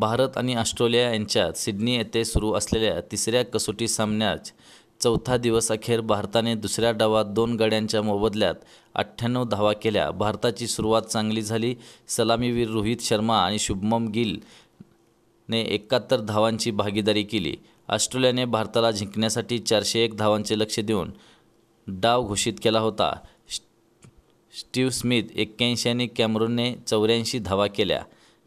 भारत आणि ऑस्ट्रेलिया यांच्यात सिडनी येथे सुरू असलेल्या तिसऱ्या कसोटी सामन्यात चौथा दिवस अखेर भारताने दुसऱ्या डावात दोन गड्यांच्या मोबदल्यात अठ्ठ्याण्णव धावा केल्या भारताची सुरुवात चांगली झाली सलामीवीर रोहित शर्मा आणि शुभमम गिलने एकाहत्तर धावांची भागीदारी केली ऑस्ट्रेलियाने भारताला जिंकण्यासाठी चारशे एक धावांचे लक्ष देऊन डाव घोषित केला होता स्टीव्ह स्मिथ एक्क्याऐंशी आणि कॅमरूनने चौऱ्याऐंशी धावा केल्या